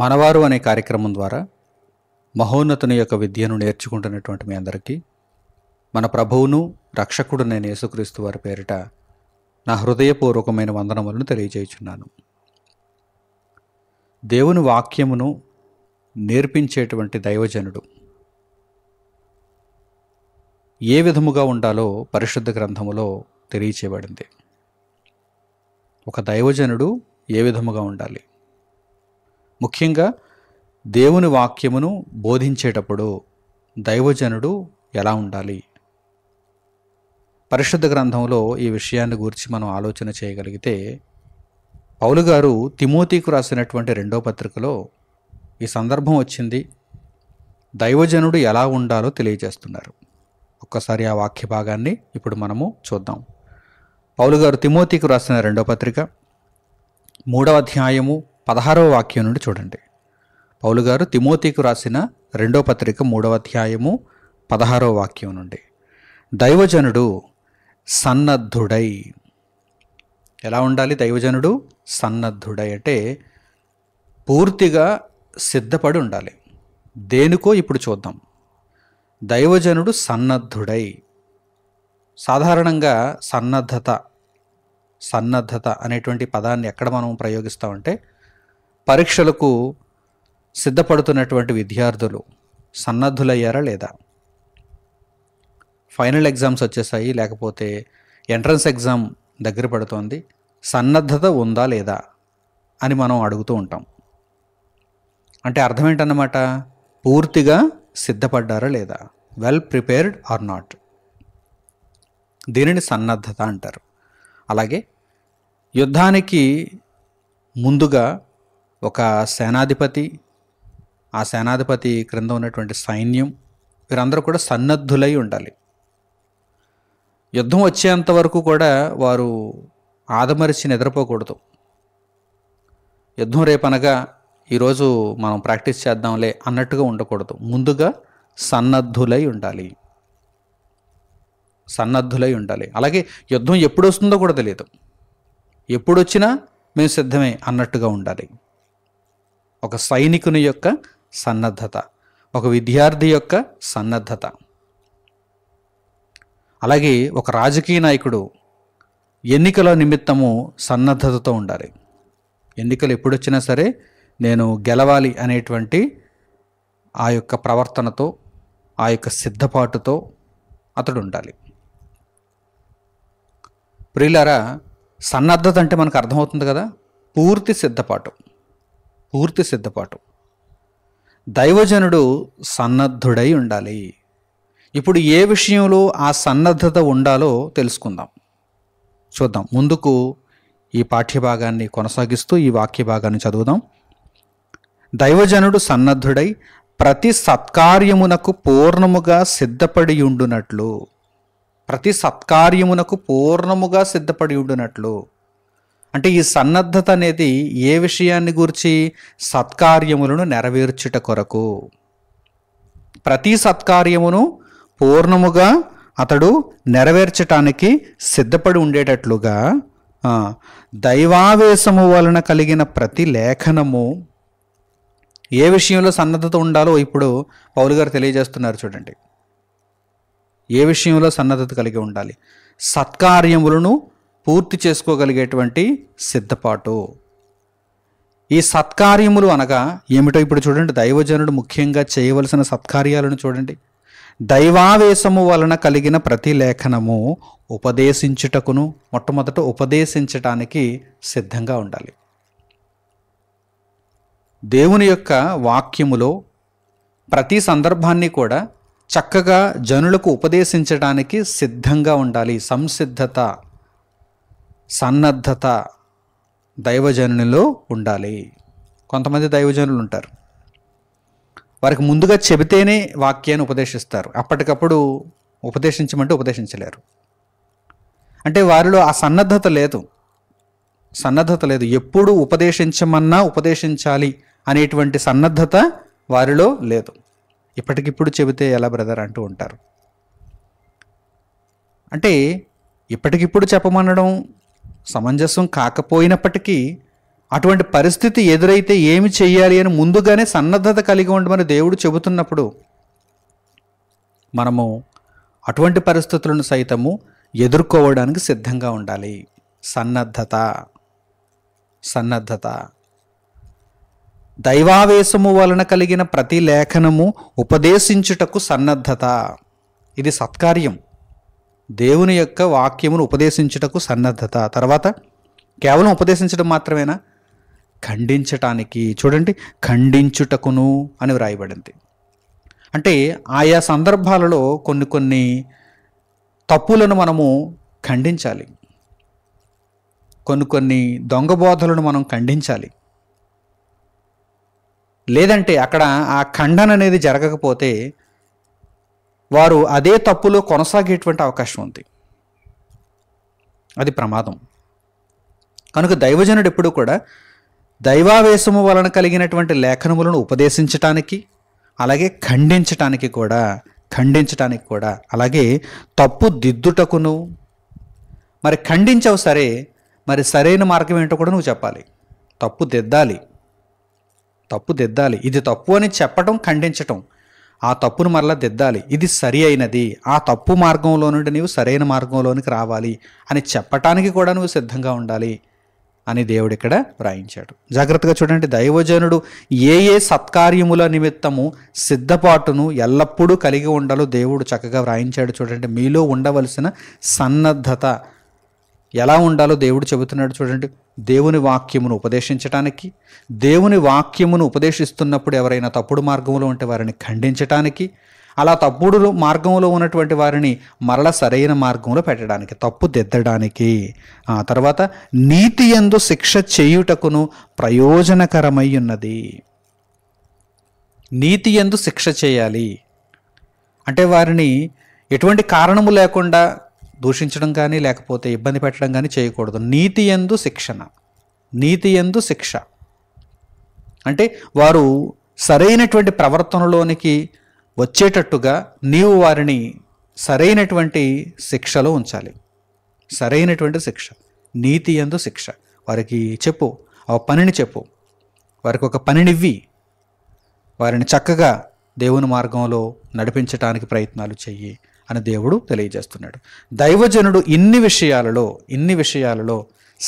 మనవారు అనే కార్యక్రమం ద్వారా మహోన్నతుని యొక్క విద్యను నేర్చుకుంటున్నటువంటి మీ అందరికీ మన ప్రభువును రక్షకుడు నేను యేసుక్రీస్తు వారి పేరిట నా హృదయపూర్వకమైన వందనములను తెలియజేయుచున్నాను దేవుని వాక్యమును నేర్పించేటువంటి దైవజనుడు ఏ విధముగా ఉండాలో పరిశుద్ధ గ్రంథములో తెలియచేయబడింది ఒక దైవజనుడు ఏ విధముగా ఉండాలి ముఖ్యంగా దేవుని వాక్యమును బోధించేటప్పుడు దైవజనుడు ఎలా ఉండాలి పరిశుద్ధ గ్రంథంలో ఈ విషయాన్ని గురించి మనం ఆలోచన చేయగలిగితే పౌలు గారు తిమోతికు రాసినటువంటి రెండో పత్రికలో ఈ సందర్భం వచ్చింది దైవజనుడు ఎలా ఉండాలో తెలియజేస్తున్నారు ఒక్కసారి ఆ వాక్య భాగాన్ని ఇప్పుడు మనము చూద్దాం పౌలు గారు తిమోతికి రాసిన రెండో పత్రిక మూడవ అధ్యాయము పదహారవ వాక్యం నుండి చూడండి పౌలు గారు తిమోతికి రాసిన రెండో పత్రిక మూడవ అధ్యాయము పదహారవ వాక్యం నుండి దైవజనుడు సన్నద్ధుడై ఎలా ఉండాలి దైవజనుడు సన్నద్ధుడై అంటే పూర్తిగా సిద్ధపడి ఉండాలి దేనికో ఇప్పుడు చూద్దాం దైవజనుడు సన్నద్ధుడై సాధారణంగా సన్నద్ధత సన్నద్ధత అనేటువంటి పదాన్ని ఎక్కడ మనం ప్రయోగిస్తామంటే పరీక్షలకు సిద్ధపడుతున్నటువంటి విద్యార్థులు సన్నద్ధులయ్యారా లేదా ఫైనల్ ఎగ్జామ్స్ వచ్చేసాయి లేకపోతే ఎంట్రన్స్ ఎగ్జామ్ దగ్గర పడుతోంది సన్నద్ధత ఉందా లేదా అని మనం అడుగుతూ ఉంటాం అంటే అర్థం ఏంటన్నమాట పూర్తిగా సిద్ధపడ్డారా లేదా వెల్ ప్రిపేర్డ్ ఆర్ నాట్ దీనిని సన్నద్ధత అంటారు అలాగే యుద్ధానికి ముందుగా ఒక సేనాధిపతి ఆ సేనాధిపతి క్రింద ఉన్నటువంటి సైన్యం వీరందరూ కూడా సన్నద్ధులై ఉండాలి యుద్ధం వచ్చేంత వరకు కూడా వారు ఆదమరిచి నిద్రపోకూడదు యుద్ధం రేపనగా ఈరోజు మనం ప్రాక్టీస్ చేద్దాంలే అన్నట్టుగా ఉండకూడదు ముందుగా సన్నద్ధులై ఉండాలి సన్నద్ధులై ఉండాలి అలాగే యుద్ధం ఎప్పుడు వస్తుందో కూడా తెలియదు ఎప్పుడు వచ్చినా మేము సిద్ధమే అన్నట్టుగా ఉండాలి ఒక సైనికుని యొక్క సన్నద్ధత ఒక విద్యార్థి యొక్క సన్నద్ధత అలాగే ఒక రాజకీయ నాయకుడు ఎన్నికల నిమిత్తము సన్నద్ధతతో ఉండాలి ఎన్నికలు ఎప్పుడొచ్చినా సరే నేను గెలవాలి అనేటువంటి ఆ యొక్క ప్రవర్తనతో ఆ యొక్క సిద్ధపాటుతో అతడు ఉండాలి ప్రియులారా సన్నద్ధత అంటే మనకు అర్థమవుతుంది కదా పూర్తి సిద్ధపాటు పూర్తి సిద్ధపాటు దైవజనుడు సన్నద్ధుడై ఉండాలి ఇప్పుడు ఏ విషయంలో ఆ సన్నద్ధత ఉండాలో తెలుసుకుందాం చూద్దాం ముందుకు ఈ పాఠ్యభాగాన్ని కొనసాగిస్తూ ఈ వాక్య భాగాన్ని చదువుదాం దైవజనుడు సన్నద్ధుడై ప్రతి సత్కార్యమునకు పూర్ణముగా సిద్ధపడి ఉండునట్లు ప్రతి సత్కార్యమునకు పూర్ణముగా సిద్ధపడి ఉండునట్లు అంటే ఈ సన్నద్ధత అనేది ఏ విషయాన్ని గురించి సత్కార్యములను నెరవేర్చుట కొరకు ప్రతి సత్కార్యమును పూర్ణముగా అతడు నెరవేర్చటానికి సిద్ధపడి ఉండేటట్లుగా దైవావేశము వలన కలిగిన ప్రతి లేఖనము ఏ విషయంలో సన్నద్ధత ఉండాలో ఇప్పుడు పౌలు గారు తెలియజేస్తున్నారు చూడండి ఏ విషయంలో సన్నద్ధత కలిగి ఉండాలి సత్కార్యములను పూర్తి చేసుకోగలిగేటువంటి సిద్ధపాటు ఈ సత్కార్యములు అనగా ఏమిటో ఇప్పుడు చూడండి దైవజనుడు ముఖ్యంగా చేయవలసిన సత్కార్యాలను చూడండి దైవావేశము వలన కలిగిన ప్రతి లేఖనము ఉపదేశించుటకును మొట్టమొదట ఉపదేశించటానికి సిద్ధంగా ఉండాలి దేవుని యొక్క వాక్యములో ప్రతి సందర్భాన్ని కూడా చక్కగా జనులకు ఉపదేశించడానికి సిద్ధంగా ఉండాలి సంసిద్ధత సన్నద్ధత దైవజనునిలో ఉండాలి కొంతమంది దైవజనులు ఉంటారు వారికి ముందుగా చెబితేనే వాక్యాన్ని ఉపదేశిస్తారు అప్పటికప్పుడు ఉపదేశించమంటే ఉపదేశించలేరు అంటే వారిలో ఆ సన్నద్ధత లేదు సన్నద్ధత లేదు ఎప్పుడు ఉపదేశించమన్నా ఉపదేశించాలి అనేటువంటి సన్నద్ధత వారిలో లేదు ఇప్పటికిప్పుడు చెబితే ఎలా బ్రదర్ అంటూ ఉంటారు అంటే ఇప్పటికిప్పుడు చెప్పమనడం సమంజసం కాకపోయినప్పటికీ అటువంటి పరిస్థితి ఎదురైతే ఏమి చేయాలి అని ముందుగానే సన్నద్ధత కలిగి ఉండమని దేవుడు చెబుతున్నప్పుడు మనము అటువంటి పరిస్థితులను సైతము ఎదుర్కోవడానికి సిద్ధంగా ఉండాలి సన్నద్ధత సన్నద్ధత దైవావేశము వలన కలిగిన ప్రతి లేఖనము ఉపదేశించుటకు సన్నద్ధత ఇది సత్కార్యం దేవుని యొక్క వాక్యమును ఉపదేశించుటకు సన్నద్ధత తర్వాత కేవలం ఉపదేశించడం మాత్రమేనా ఖండించటానికి చూడండి ఖండించుటకును అని వ్రాయబడింది అంటే ఆయా సందర్భాలలో కొన్ని కొన్ని తప్పులను మనము ఖండించాలి కొన్ని కొన్ని దొంగబోధలను మనం ఖండించాలి లేదంటే అక్కడ ఆ ఖండన అనేది జరగకపోతే వారు అదే తప్పులో కొనసాగేటువంటి అవకాశం ఉంది అది ప్రమాదం కనుక దైవజనుడు ఎప్పుడూ కూడా దైవావేశము వలన కలిగినటువంటి లేఖనములను ఉపదేశించటానికి అలాగే ఖండించటానికి కూడా ఖండించటానికి కూడా అలాగే తప్పు దిద్దుటకును మరి ఖండించవు సరే మరి సరైన మార్గం ఏంటో కూడా నువ్వు చెప్పాలి తప్పు దిద్దాలి తప్పు దిద్దాలి ఇది తప్పు అని చెప్పటం ఖండించటం ఆ తప్పును మరలా దిద్దాలి ఇది సరి అయినది ఆ తప్పు మార్గంలో నుండి నీవు సరైన మార్గంలోనికి రావాలి అని చెప్పటానికి కూడా నువ్వు సిద్ధంగా ఉండాలి అని దేవుడు ఇక్కడ వ్రాయించాడు జాగ్రత్తగా చూడండి దైవజనుడు ఏ ఏ సత్కార్యముల నిమిత్తము సిద్ధపాటును ఎల్లప్పుడూ కలిగి ఉండాలో దేవుడు చక్కగా వ్రాయించాడు చూడండి మీలో ఉండవలసిన సన్నద్ధత ఎలా ఉండాలో దేవుడు చెబుతున్నాడు చూడండి దేవుని వాక్యమును ఉపదేశించటానికి దేవుని వాక్యమును ఉపదేశిస్తున్నప్పుడు ఎవరైనా తప్పుడు మార్గంలో ఉంటే వారిని ఖండించటానికి అలా తప్పుడు మార్గంలో ఉన్నటువంటి వారిని మరల సరైన మార్గంలో పెట్టడానికి తప్పు దిద్దడానికి ఆ తర్వాత నీతి ఎందు శిక్ష చేయుటకును ప్రయోజనకరమై ఉన్నది నీతి ఎందు శిక్ష చేయాలి అంటే వారిని ఎటువంటి కారణము లేకుండా దూషించడం కానీ లేకపోతే ఇబ్బంది పెట్టడం కానీ చేయకూడదు నీతి ఎందు శిక్షణ నీతి ఎందు శిక్ష అంటే వారు సరైనటువంటి ప్రవర్తనలోనికి వచ్చేటట్టుగా నీవు వారిని సరైనటువంటి శిక్షలో ఉంచాలి సరైనటువంటి శిక్ష నీతి ఎందు శిక్ష వారికి చెప్పు ఆ పనిని చెప్పు వారికి ఒక పనినివ్వి వారిని చక్కగా దేవుని మార్గంలో నడిపించటానికి ప్రయత్నాలు చెయ్యి అని దేవుడు తెలియజేస్తున్నాడు దైవజనుడు ఇన్ని విషయాలలో ఇన్ని విషయాలలో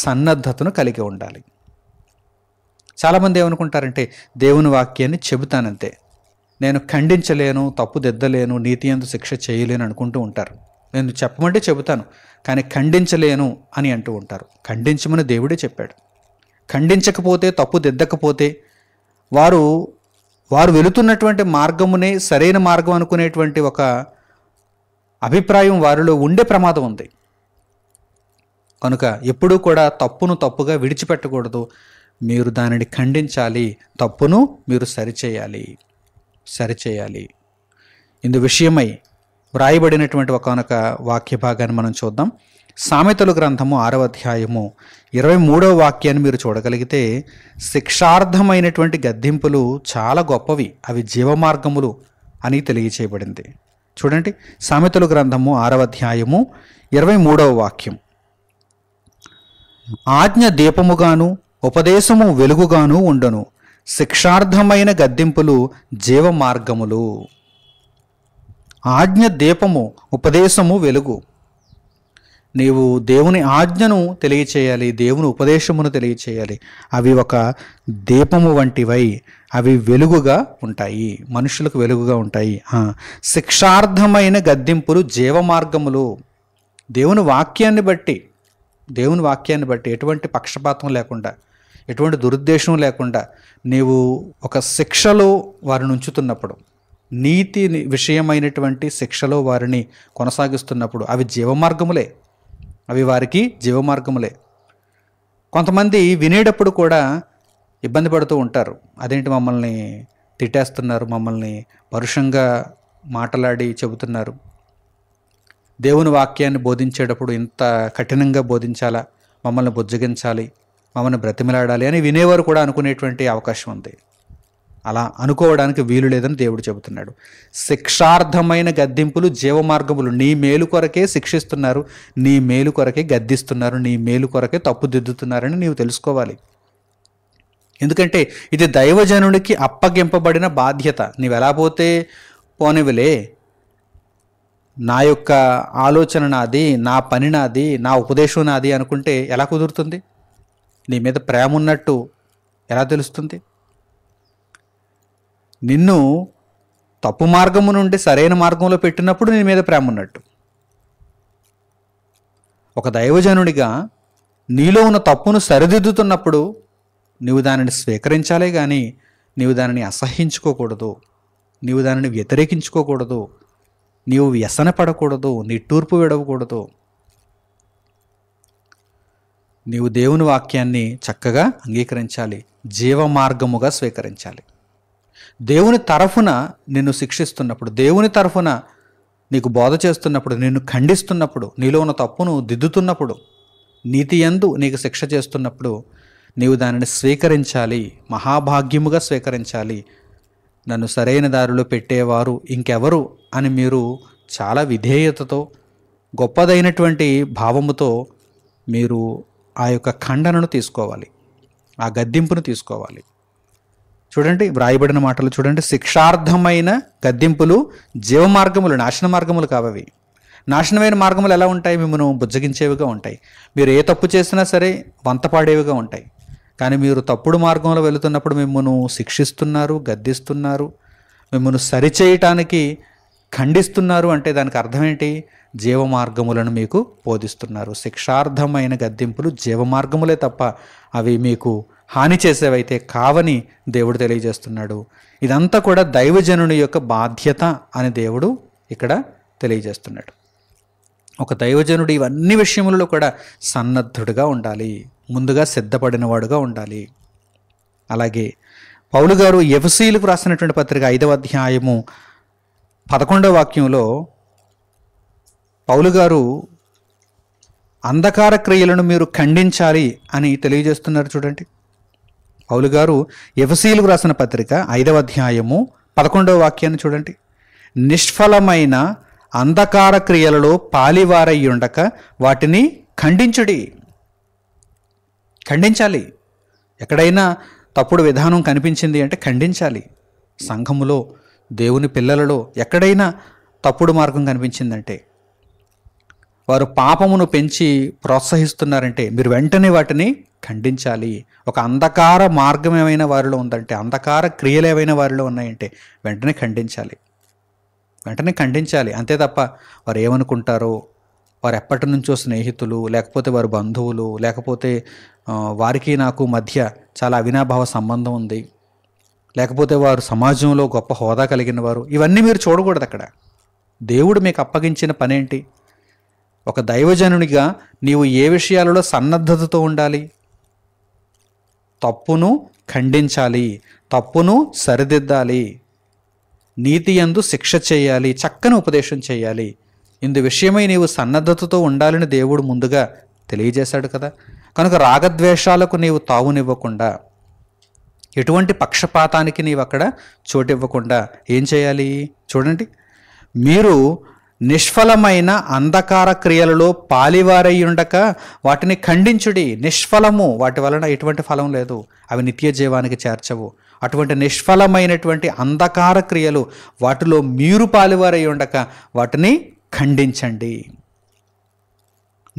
సన్నద్ధతను కలిగి ఉండాలి చాలామంది ఏమనుకుంటారంటే దేవుని వాక్యాన్ని చెబుతానంతే నేను ఖండించలేను తప్పుదిద్దలేను నీతి ఎందు శిక్ష చేయలేను అనుకుంటూ ఉంటారు నేను చెప్పమంటే చెబుతాను కానీ ఖండించలేను అని అంటూ ఉంటారు ఖండించమని దేవుడే చెప్పాడు ఖండించకపోతే తప్పు దిద్దకపోతే వారు వారు వెళుతున్నటువంటి మార్గమునే సరైన మార్గం అనుకునేటువంటి ఒక అభిప్రాయం వారిలో ఉండే ప్రమాదం ఉంది కనుక ఎప్పుడూ కూడా తప్పును తప్పుగా విడిచిపెట్టకూడదు మీరు దానిని ఖండించాలి తప్పును మీరు సరిచేయాలి సరిచేయాలి ఇందు విషయమై వ్రాయబడినటువంటి ఒకనొక వాక్య భాగాన్ని మనం చూద్దాం సామెతలు గ్రంథము ఆరవ అధ్యాయము ఇరవై మూడవ వాక్యాన్ని మీరు చూడగలిగితే శిక్షార్థమైనటువంటి గద్దెంపులు చాలా గొప్పవి అవి జీవమార్గములు అని తెలియచేయబడింది చూడండి సామెతలు గ్రంథము ఆరవ అధ్యాయము ఇరవై మూడవ వాక్యం ఆజ్ఞ దీపముగాను ఉపదేశము వెలుగుగాను ఉండను శిక్షార్థమైన గద్దింపులు జీవ మార్గములు ఆజ్ఞ దీపము ఉపదేశము వెలుగు నీవు దేవుని ఆజ్ఞను తెలియచేయాలి దేవుని ఉపదేశమును తెలియచేయాలి అవి ఒక దీపము వంటివై అవి వెలుగుగా ఉంటాయి మనుషులకు వెలుగుగా ఉంటాయి శిక్షార్థమైన గద్దింపులు జీవమార్గములు దేవుని వాక్యాన్ని బట్టి దేవుని వాక్యాన్ని బట్టి ఎటువంటి పక్షపాతం లేకుండా ఎటువంటి దురుద్దేశం లేకుండా నీవు ఒక శిక్షలో వారిని ఉంచుతున్నప్పుడు నీతి విషయమైనటువంటి శిక్షలో వారిని కొనసాగిస్తున్నప్పుడు అవి జీవమార్గములే అవి వారికి జీవమార్గములే కొంతమంది వినేటప్పుడు కూడా ఇబ్బంది పడుతూ ఉంటారు అదేంటి మమ్మల్ని తిట్టేస్తున్నారు మమ్మల్ని పరుషంగా మాట్లాడి చెబుతున్నారు దేవుని వాక్యాన్ని బోధించేటప్పుడు ఇంత కఠినంగా బోధించాలా మమ్మల్ని బుజ్జగించాలి మమ్మల్ని బ్రతిమలాడాలి అని వినేవారు కూడా అనుకునేటువంటి అవకాశం ఉంది అలా అనుకోవడానికి వీలు లేదని దేవుడు చెబుతున్నాడు శిక్షార్థమైన గద్దింపులు జీవమార్గములు నీ మేలు కొరకే శిక్షిస్తున్నారు నీ మేలు కొరకే గద్దిస్తున్నారు నీ మేలు కొరకే తప్పుదిద్దుతున్నారని నీవు తెలుసుకోవాలి ఎందుకంటే ఇది దైవజనుడికి అప్పగింపబడిన బాధ్యత నీవు ఎలా పోతే పోనివిలే నా యొక్క ఆలోచన నాది నా పని నాది నా ఉపదేశం నాది అనుకుంటే ఎలా కుదురుతుంది నీ మీద ప్రేమ ఉన్నట్టు ఎలా తెలుస్తుంది నిన్ను తప్పు మార్గము నుండి సరైన మార్గంలో పెట్టినప్పుడు నీ మీద ప్రేమ ఉన్నట్టు ఒక దైవజనుడిగా నీలో ఉన్న తప్పును సరిదిద్దుతున్నప్పుడు నీవు దానిని స్వీకరించాలే కానీ నీవు దానిని అసహించుకోకూడదు నీవు దానిని వ్యతిరేకించుకోకూడదు నీవు వ్యసన పడకూడదు నీ టూర్పు విడవకూడదు నీవు దేవుని వాక్యాన్ని చక్కగా అంగీకరించాలి జీవ మార్గముగా స్వీకరించాలి దేవుని తరఫున నిన్ను శిక్షిస్తున్నప్పుడు దేవుని తరఫున నీకు బోధ చేస్తున్నప్పుడు నిన్ను ఖండిస్తున్నప్పుడు నీలో ఉన్న తప్పును దిద్దుతున్నప్పుడు నీతి ఎందు నీకు శిక్ష చేస్తున్నప్పుడు నీవు దానిని స్వీకరించాలి మహాభాగ్యముగా స్వీకరించాలి నన్ను సరైన దారిలో పెట్టేవారు ఇంకెవరు అని మీరు చాలా విధేయతతో గొప్పదైనటువంటి భావముతో మీరు ఆ యొక్క ఖండనను తీసుకోవాలి ఆ గద్దింపును తీసుకోవాలి చూడండి వ్రాయబడిన మాటలు చూడండి శిక్షార్థమైన గద్దింపులు జీవ మార్గములు నాశన మార్గములు కావవి నాశనమైన మార్గములు ఎలా ఉంటాయి మిమ్మల్ని బుజ్జగించేవిగా ఉంటాయి మీరు ఏ తప్పు చేసినా సరే వంతపాడేవిగా ఉంటాయి కానీ మీరు తప్పుడు మార్గంలో వెళుతున్నప్పుడు మిమ్మల్ని శిక్షిస్తున్నారు గద్దిస్తున్నారు మిమ్మల్ని సరిచేయటానికి ఖండిస్తున్నారు అంటే దానికి అర్థం ఏంటి జీవమార్గములను మీకు బోధిస్తున్నారు శిక్షార్థమైన గద్దింపులు జీవమార్గములే తప్ప అవి మీకు హాని చేసేవైతే కావని దేవుడు తెలియజేస్తున్నాడు ఇదంతా కూడా దైవజనుని యొక్క బాధ్యత అని దేవుడు ఇక్కడ తెలియజేస్తున్నాడు ఒక దైవజనుడు ఇవన్నీ విషయములలో కూడా సన్నద్ధుడుగా ఉండాలి ముందుగా సిద్ధపడినవాడుగా ఉండాలి అలాగే పౌలు గారు ఎఫసీలకు రాసినటువంటి పత్రిక ఐదవ అధ్యాయము పదకొండవ వాక్యంలో పౌలు గారు అంధకార క్రియలను మీరు ఖండించాలి అని తెలియజేస్తున్నారు చూడండి పౌలు గారు ఎఫసీలకు రాసిన పత్రిక ఐదవ అధ్యాయము పదకొండవ వాక్యాన్ని చూడండి నిష్ఫలమైన అంధకార క్రియలలో పాలివారయ్యుండక వాటిని ఖండించుడి ఖండించాలి ఎక్కడైనా తప్పుడు విధానం కనిపించింది అంటే ఖండించాలి సంఘములో దేవుని పిల్లలలో ఎక్కడైనా తప్పుడు మార్గం కనిపించిందంటే వారు పాపమును పెంచి ప్రోత్సహిస్తున్నారంటే మీరు వెంటనే వాటిని ఖండించాలి ఒక అంధకార మార్గం ఏమైనా వారిలో ఉందంటే అంధకార క్రియలు ఏవైనా వారిలో ఉన్నాయంటే వెంటనే ఖండించాలి వెంటనే ఖండించాలి అంతే తప్ప వారు ఏమనుకుంటారో వారు ఎప్పటి నుంచో స్నేహితులు లేకపోతే వారు బంధువులు లేకపోతే వారికి నాకు మధ్య చాలా అవినాభావ సంబంధం ఉంది లేకపోతే వారు సమాజంలో గొప్ప హోదా కలిగిన వారు ఇవన్నీ మీరు చూడకూడదు అక్కడ దేవుడు మీకు అప్పగించిన పనేంటి ఒక దైవజనునిగా నీవు ఏ విషయాలలో సన్నద్ధతతో ఉండాలి తప్పును ఖండించాలి తప్పును సరిదిద్దాలి నీతి ఎందు శిక్ష చేయాలి చక్కని ఉపదేశం చేయాలి ఇందు విషయమై నీవు సన్నద్ధతతో ఉండాలని దేవుడు ముందుగా తెలియజేశాడు కదా కనుక రాగద్వేషాలకు నీవు తావునివ్వకుండా ఎటువంటి పక్షపాతానికి నీవు అక్కడ చోటివ్వకుండా ఏం చేయాలి చూడండి మీరు నిష్ఫలమైన అంధకార క్రియలలో పాలివారై ఉండక వాటిని ఖండించుడి నిష్ఫలము వాటి వలన ఎటువంటి ఫలం లేదు అవి నిత్య జీవానికి చేర్చవు అటువంటి నిష్ఫలమైనటువంటి అంధకార క్రియలు వాటిలో మీరు పాలువారై ఉండక వాటిని ఖండించండి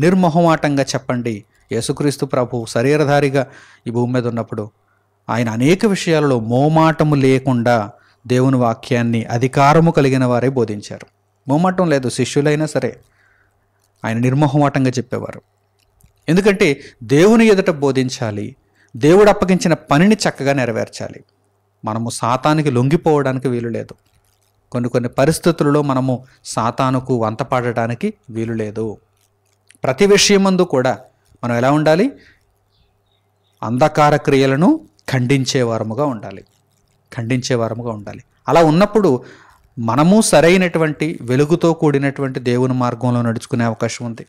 నిర్మొహమాటంగా చెప్పండి యేసుక్రీస్తు ప్రభు శరీరధారిగా ఈ భూమి మీద ఉన్నప్పుడు ఆయన అనేక విషయాలలో మోమాటము లేకుండా దేవుని వాక్యాన్ని అధికారము కలిగిన వారే బోధించారు మోమాటం లేదు శిష్యులైనా సరే ఆయన నిర్మోహమాటంగా చెప్పేవారు ఎందుకంటే దేవుని ఎదుట బోధించాలి దేవుడు అప్పగించిన పనిని చక్కగా నెరవేర్చాలి మనము సాతానికి లొంగిపోవడానికి వీలు లేదు కొన్ని కొన్ని పరిస్థితులలో మనము సాతానుకు వంతపాడడానికి వీలు లేదు ప్రతి విషయమందు కూడా మనం ఎలా ఉండాలి అంధకార క్రియలను ఖండించేవారముగా ఉండాలి ఖండించేవారముగా ఉండాలి అలా ఉన్నప్పుడు మనము సరైనటువంటి వెలుగుతో కూడినటువంటి దేవుని మార్గంలో నడుచుకునే అవకాశం ఉంది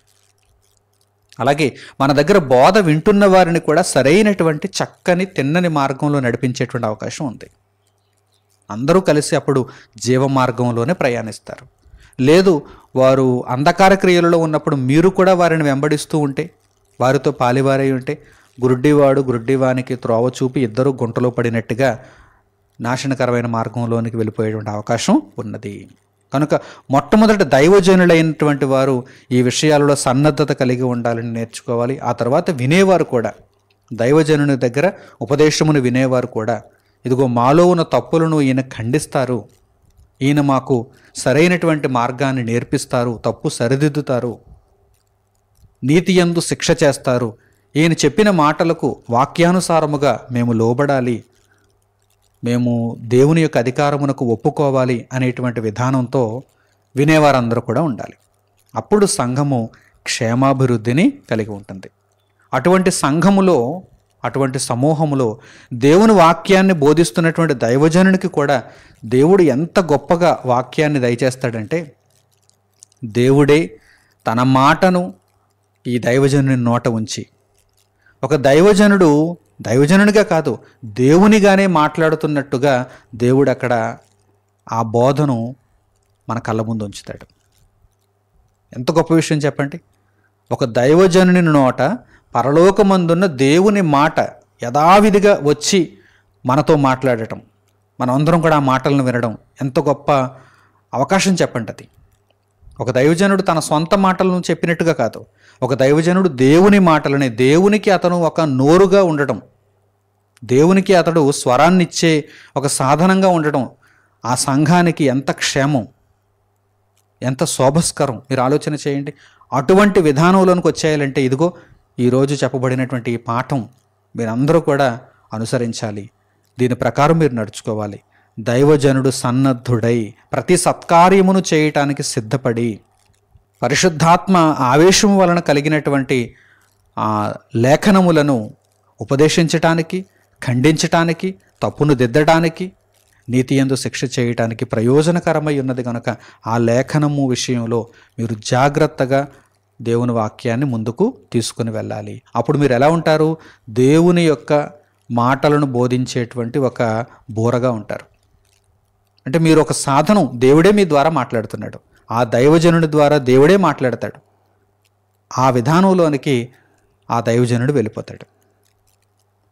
అలాగే మన దగ్గర బోధ వింటున్న వారిని కూడా సరైనటువంటి చక్కని తిన్నని మార్గంలో నడిపించేటువంటి అవకాశం ఉంది అందరూ కలిసి అప్పుడు జీవ మార్గంలోనే ప్రయాణిస్తారు లేదు వారు అంధకార క్రియలలో ఉన్నప్పుడు మీరు కూడా వారిని వెంబడిస్తూ ఉంటే వారితో పాలివారై ఉంటే గురుడ్డివాడు గురుడ్డివానికి త్రోవ చూపి ఇద్దరు గుంటలో పడినట్టుగా నాశనకరమైన మార్గంలోనికి వెళ్ళిపోయేటువంటి అవకాశం ఉన్నది కనుక మొట్టమొదటి దైవజనులైనటువంటి వారు ఈ విషయాలలో సన్నద్ధత కలిగి ఉండాలని నేర్చుకోవాలి ఆ తర్వాత వినేవారు కూడా దైవజనుని దగ్గర ఉపదేశమును వినేవారు కూడా ఇదిగో మాలో ఉన్న తప్పులను ఈయన ఖండిస్తారు ఈయన మాకు సరైనటువంటి మార్గాన్ని నేర్పిస్తారు తప్పు సరిదిద్దుతారు నీతి ఎందు శిక్ష చేస్తారు ఈయన చెప్పిన మాటలకు వాక్యానుసారముగా మేము లోబడాలి మేము దేవుని యొక్క అధికారమునకు ఒప్పుకోవాలి అనేటువంటి విధానంతో వినేవారందరూ కూడా ఉండాలి అప్పుడు సంఘము క్షేమాభివృద్ధిని కలిగి ఉంటుంది అటువంటి సంఘములో అటువంటి సమూహములో దేవుని వాక్యాన్ని బోధిస్తున్నటువంటి దైవజనునికి కూడా దేవుడు ఎంత గొప్పగా వాక్యాన్ని దయచేస్తాడంటే దేవుడే తన మాటను ఈ దైవజనుని నోట ఉంచి ఒక దైవజనుడు దైవజనునిగా కాదు దేవునిగానే మాట్లాడుతున్నట్టుగా దేవుడు అక్కడ ఆ బోధను మన కళ్ళ ముందు ఉంచుతాడు ఎంత గొప్ప విషయం చెప్పండి ఒక దైవజనుని నోట పరలోకమందున్న దేవుని మాట యథావిధిగా వచ్చి మనతో మాట్లాడటం మనమందరం కూడా ఆ మాటలను వినడం ఎంత గొప్ప అవకాశం చెప్పండి అది ఒక దైవజనుడు తన సొంత మాటలను చెప్పినట్టుగా కాదు ఒక దైవజనుడు దేవుని మాటలని దేవునికి అతను ఒక నోరుగా ఉండటం దేవునికి అతడు స్వరాన్నిచ్చే ఒక సాధనంగా ఉండటం ఆ సంఘానికి ఎంత క్షేమం ఎంత శోభస్కరం మీరు ఆలోచన చేయండి అటువంటి విధానంలోనికి వచ్చేయాలంటే ఇదిగో ఈరోజు చెప్పబడినటువంటి ఈ పాఠం మీరందరూ కూడా అనుసరించాలి దీని ప్రకారం మీరు నడుచుకోవాలి దైవజనుడు సన్నద్ధుడై ప్రతి సత్కార్యమును చేయటానికి సిద్ధపడి పరిశుద్ధాత్మ ఆవేశం వలన కలిగినటువంటి లేఖనములను ఉపదేశించటానికి ఖండించటానికి తప్పును దిద్దడానికి నీతి ఎందు శిక్ష చేయటానికి ప్రయోజనకరమై ఉన్నది కనుక ఆ లేఖనము విషయంలో మీరు జాగ్రత్తగా దేవుని వాక్యాన్ని ముందుకు తీసుకుని వెళ్ళాలి అప్పుడు మీరు ఎలా ఉంటారు దేవుని యొక్క మాటలను బోధించేటువంటి ఒక బోరగా ఉంటారు అంటే మీరు ఒక సాధనం దేవుడే మీ ద్వారా మాట్లాడుతున్నాడు ఆ దైవజనుడి ద్వారా దేవుడే మాట్లాడతాడు ఆ విధానంలోనికి ఆ దైవజనుడు వెళ్ళిపోతాడు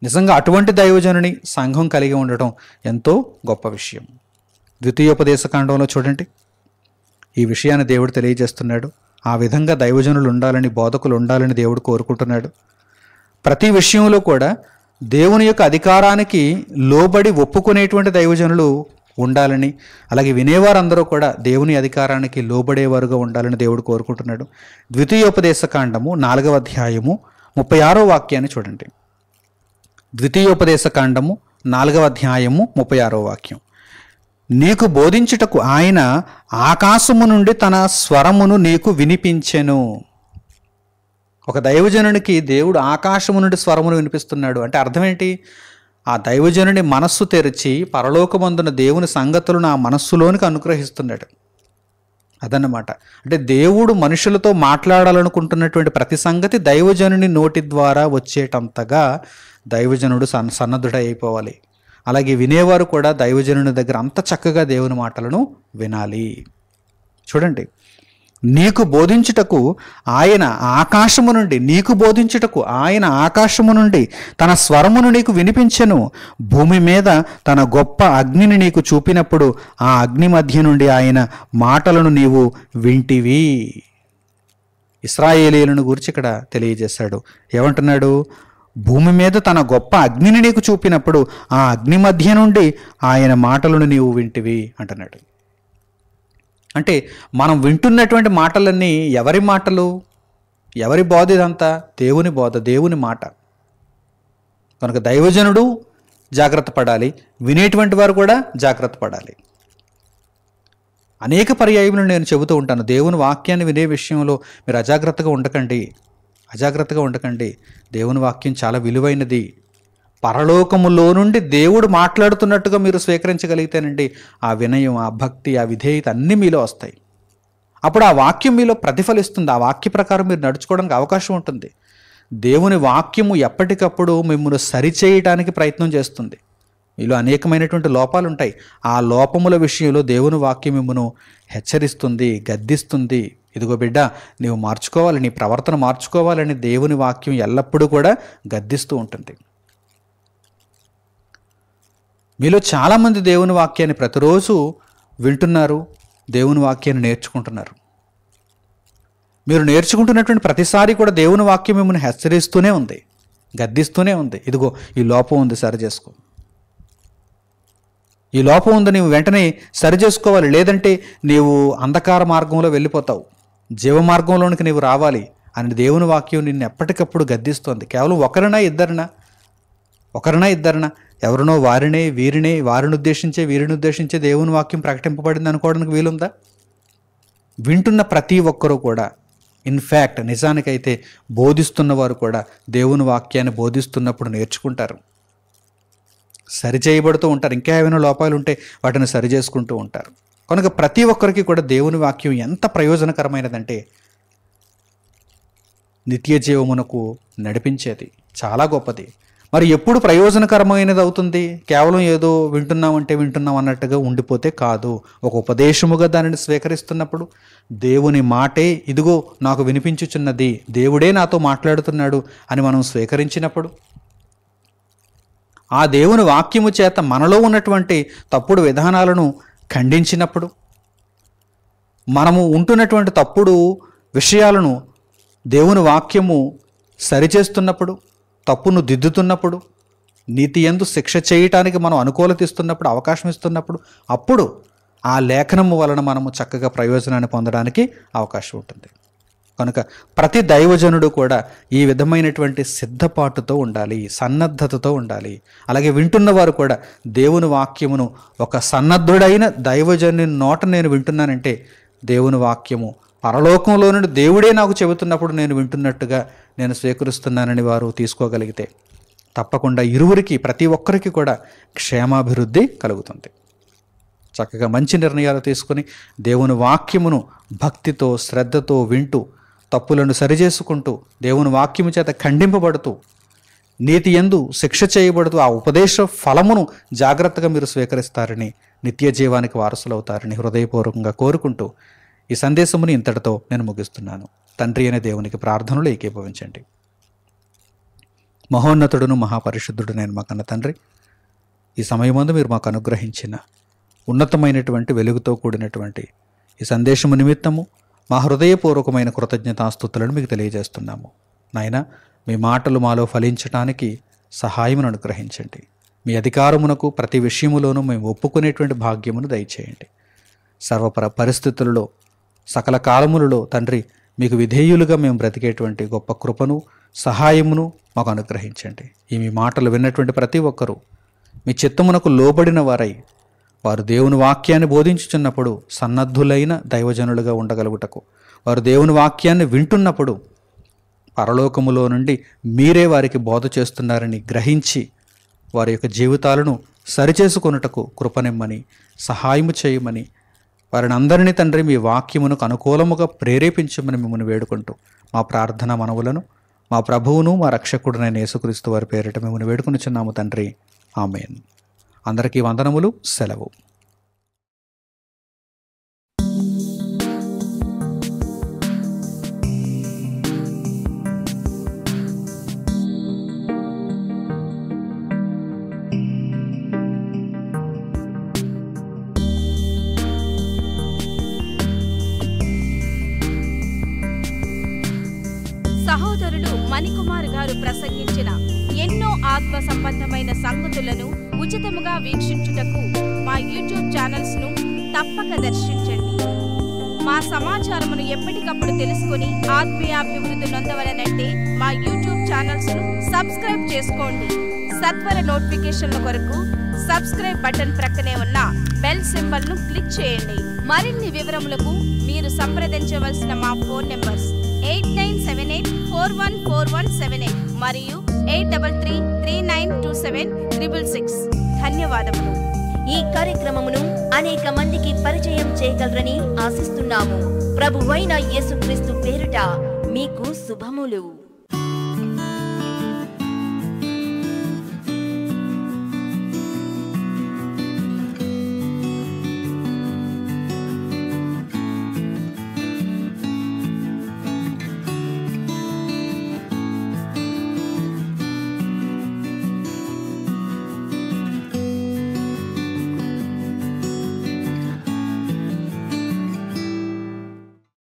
నిజంగా అటువంటి దైవజనుని సంఘం కలిగి ఉండటం ఎంతో గొప్ప విషయం కాండంలో చూడండి ఈ విషయాన్ని దేవుడు తెలియజేస్తున్నాడు ఆ విధంగా దైవజనులు ఉండాలని బోధకులు ఉండాలని దేవుడు కోరుకుంటున్నాడు ప్రతి విషయంలో కూడా దేవుని యొక్క అధికారానికి లోబడి ఒప్పుకునేటువంటి దైవజనులు ఉండాలని అలాగే వినేవారందరూ కూడా దేవుని అధికారానికి లోబడేవారుగా ఉండాలని దేవుడు కోరుకుంటున్నాడు ద్వితీయోపదేశ కాండము నాలుగవ అధ్యాయము ముప్పై ఆరో వాక్యాన్ని చూడండి ద్వితీయోపదేశ కాండము నాలుగవ అధ్యాయము ముప్పై ఆరో వాక్యం నీకు బోధించుటకు ఆయన ఆకాశము నుండి తన స్వరమును నీకు వినిపించెను ఒక దైవజనునికి దేవుడు ఆకాశము నుండి స్వరమును వినిపిస్తున్నాడు అంటే అర్థం ఏంటి ఆ దైవజనుని మనస్సు తెరిచి పరలోకమందున దేవుని సంగతులు నా మనస్సులోనికి అనుగ్రహిస్తున్నాడు అదన్నమాట అంటే దేవుడు మనుషులతో మాట్లాడాలనుకుంటున్నటువంటి ప్రతి సంగతి దైవజనుని నోటి ద్వారా వచ్చేటంతగా దైవజనుడు సన్ అయిపోవాలి అలాగే వినేవారు కూడా దైవజనుని దగ్గర అంత చక్కగా దేవుని మాటలను వినాలి చూడండి నీకు బోధించుటకు ఆయన ఆకాశము నుండి నీకు బోధించుటకు ఆయన ఆకాశము నుండి తన స్వరమును నీకు వినిపించెను భూమి మీద తన గొప్ప అగ్నిని నీకు చూపినప్పుడు ఆ అగ్ని మధ్య నుండి ఆయన మాటలను నీవు వింటివి ఇస్రాయేలీలను గురించి ఇక్కడ తెలియజేశాడు ఏమంటున్నాడు భూమి మీద తన గొప్ప అగ్నిని నీకు చూపినప్పుడు ఆ అగ్ని మధ్య నుండి ఆయన మాటలను నీవు వింటివి అంటున్నాడు అంటే మనం వింటున్నటువంటి మాటలన్నీ ఎవరి మాటలు ఎవరి బోధ ఇదంతా దేవుని బోధ దేవుని మాట కనుక దైవజనుడు జాగ్రత్త పడాలి వినేటువంటి వారు కూడా జాగ్రత్త పడాలి అనేక పర్యాయములు నేను చెబుతూ ఉంటాను దేవుని వాక్యాన్ని వినే విషయంలో మీరు అజాగ్రత్తగా ఉండకండి అజాగ్రత్తగా ఉండకండి దేవుని వాక్యం చాలా విలువైనది పరలోకములో నుండి దేవుడు మాట్లాడుతున్నట్టుగా మీరు స్వీకరించగలిగితేనండి ఆ వినయం ఆ భక్తి ఆ విధేయత అన్నీ మీలో వస్తాయి అప్పుడు ఆ వాక్యం మీలో ప్రతిఫలిస్తుంది ఆ వాక్య ప్రకారం మీరు నడుచుకోవడానికి అవకాశం ఉంటుంది దేవుని వాక్యము ఎప్పటికప్పుడు మిమ్మల్ని సరిచేయటానికి ప్రయత్నం చేస్తుంది మీలో అనేకమైనటువంటి లోపాలు ఉంటాయి ఆ లోపముల విషయంలో దేవుని వాక్యం మిమ్మను హెచ్చరిస్తుంది గద్దిస్తుంది ఇదిగో బిడ్డ నీవు మార్చుకోవాలి నీ ప్రవర్తన మార్చుకోవాలని దేవుని వాక్యం ఎల్లప్పుడూ కూడా గద్దిస్తూ ఉంటుంది మీలో చాలామంది దేవుని వాక్యాన్ని ప్రతిరోజు వింటున్నారు దేవుని వాక్యాన్ని నేర్చుకుంటున్నారు మీరు నేర్చుకుంటున్నటువంటి ప్రతిసారి కూడా దేవుని వాక్యం మిమ్మల్ని హెచ్చరిస్తూనే ఉంది గద్దిస్తూనే ఉంది ఇదిగో ఈ లోపం ఉంది సరి చేసుకో ఈ లోపం ఉంది నీవు వెంటనే సరిచేసుకోవాలి లేదంటే నీవు అంధకార మార్గంలో వెళ్ళిపోతావు జీవ మార్గంలోనికి నీవు రావాలి అని దేవుని వాక్యం నిన్ను ఎప్పటికప్పుడు గద్దిస్తోంది కేవలం ఒకరినా ఇద్దరినా ఒకరినా ఇద్దరినా ఎవరినో వారినే వీరినే వారిని ఉద్దేశించే వీరిని ఉద్దేశించే దేవుని వాక్యం ప్రకటింపబడింది అనుకోవడానికి వీలుందా వింటున్న ప్రతి ఒక్కరూ కూడా ఇన్ఫ్యాక్ట్ నిజానికైతే బోధిస్తున్నవారు కూడా దేవుని వాక్యాన్ని బోధిస్తున్నప్పుడు నేర్చుకుంటారు సరిచేయబడుతూ ఉంటారు ఇంకా ఏమైనా లోపాలు ఉంటే వాటిని సరి చేసుకుంటూ ఉంటారు కనుక ప్రతి ఒక్కరికి కూడా దేవుని వాక్యం ఎంత ప్రయోజనకరమైనదంటే నిత్య జీవమునకు నడిపించేది చాలా గొప్పది మరి ఎప్పుడు ప్రయోజనకరమైనది అవుతుంది కేవలం ఏదో వింటున్నామంటే వింటున్నాం అన్నట్టుగా ఉండిపోతే కాదు ఒక ఉపదేశముగా దానిని స్వీకరిస్తున్నప్పుడు దేవుని మాటే ఇదిగో నాకు వినిపించుచున్నది దేవుడే నాతో మాట్లాడుతున్నాడు అని మనం స్వీకరించినప్పుడు ఆ దేవుని వాక్యము చేత మనలో ఉన్నటువంటి తప్పుడు విధానాలను ఖండించినప్పుడు మనము ఉంటున్నటువంటి తప్పుడు విషయాలను దేవుని వాక్యము సరిచేస్తున్నప్పుడు తప్పును దిద్దుతున్నప్పుడు నీతి ఎందు శిక్ష చేయటానికి మనం అనుకూలత ఇస్తున్నప్పుడు అవకాశం ఇస్తున్నప్పుడు అప్పుడు ఆ లేఖనము వలన మనము చక్కగా ప్రయోజనాన్ని పొందడానికి అవకాశం ఉంటుంది కనుక ప్రతి దైవజనుడు కూడా ఈ విధమైనటువంటి సిద్ధపాటుతో ఉండాలి సన్నద్ధతతో ఉండాలి అలాగే వింటున్నవారు కూడా దేవుని వాక్యమును ఒక సన్నద్ధుడైన దైవజనుని నోట నేను వింటున్నానంటే దేవుని వాక్యము పరలోకంలో నుండి దేవుడే నాకు చెబుతున్నప్పుడు నేను వింటున్నట్టుగా నేను స్వీకరిస్తున్నానని వారు తీసుకోగలిగితే తప్పకుండా ఇరువురికి ప్రతి ఒక్కరికి కూడా క్షేమాభివృద్ధి కలుగుతుంది చక్కగా మంచి నిర్ణయాలు తీసుకుని దేవుని వాక్యమును భక్తితో శ్రద్ధతో వింటూ తప్పులను సరిచేసుకుంటూ దేవుని వాక్యము చేత ఖండింపబడుతూ నీతి ఎందు శిక్ష చేయబడుతూ ఆ ఉపదేశ ఫలమును జాగ్రత్తగా మీరు స్వీకరిస్తారని నిత్య జీవానికి వారసులవుతారని హృదయపూర్వకంగా కోరుకుంటూ ఈ సందేశముని ఇంతటితో నేను ముగిస్తున్నాను తండ్రి అనే దేవునికి ప్రార్థనలు ఏకీభవించండి మహోన్నతుడును మహాపరిశుద్ధుడు నేను మాకన్న తండ్రి ఈ సమయమందు మీరు మాకు అనుగ్రహించిన ఉన్నతమైనటువంటి వెలుగుతో కూడినటువంటి ఈ సందేశము నిమిత్తము మా హృదయపూర్వకమైన కృతజ్ఞతాస్థుతులను మీకు తెలియజేస్తున్నాము నాయన మీ మాటలు మాలో ఫలించటానికి సహాయమును అనుగ్రహించండి మీ అధికారమునకు ప్రతి విషయములోనూ మేము ఒప్పుకునేటువంటి భాగ్యమును దయచేయండి సర్వపర పరిస్థితులలో సకల కాలములలో తండ్రి మీకు విధేయులుగా మేము బ్రతికేటువంటి గొప్ప కృపను సహాయమును మాకు అనుగ్రహించండి ఈ మీ మాటలు విన్నటువంటి ప్రతి ఒక్కరూ మీ చిత్తమునకు లోబడిన వారై వారు దేవుని వాక్యాన్ని బోధించుచున్నప్పుడు సన్నద్ధులైన దైవజనులుగా ఉండగలుగుటకు వారు దేవుని వాక్యాన్ని వింటున్నప్పుడు పరలోకములో నుండి మీరే వారికి బోధ చేస్తున్నారని గ్రహించి వారి యొక్క జీవితాలను సరిచేసుకొనుటకు కృపనిమ్మని సహాయము చేయమని వారిని అందరినీ తండ్రి మీ వాక్యమునకు అనుకూలముగా ప్రేరేపించమని మిమ్మల్ని వేడుకుంటూ మా ప్రార్థన మనవులను మా ప్రభువును మా నేను యేసుక్రీస్తు వారి పేరిట మిమ్మల్ని వేడుకొని చిన్నాము తండ్రి ఆమెను అందరికీ వందనములు సెలవు సహోదరులు మణికుమార్ గారు ప్రసంగించిన ఎన్నో ఆత్మ సంబంధమైన సంగతులను ఉచితముగా వీక్షించుటకు మా యూట్యూబ్ ఛానల్స్ ను తప్పక దర్శించండి మా సమాచారమును ఎప్పటికప్పుడు తెలుసుకుని ఆత్మీయాభివృద్ధి నొందవలనంటే మా యూట్యూబ్ ఛానల్స్ ను సబ్స్క్రైబ్ చేసుకోండి సత్వర నోటిఫికేషన్ల కొరకు సబ్స్క్రైబ్ బటన్ ప్రక్కనే ఉన్న బెల్ సింబల్ ను క్లిక్ చేయండి మరిన్ని వివరములకు మీరు సంప్రదించవలసిన మా phone numbers eight nine seven eight four one four one seven eight మరియు eight double three three nine two seven triple six ధన్యవాదములు ఈ కార్యక్రమమును అనేక మందికి పరిచయం చేయగలరని ఆశిస్తున్నాము ప్రభువైన యేసుక్రీస్తు పేరుట మీకు శుభములు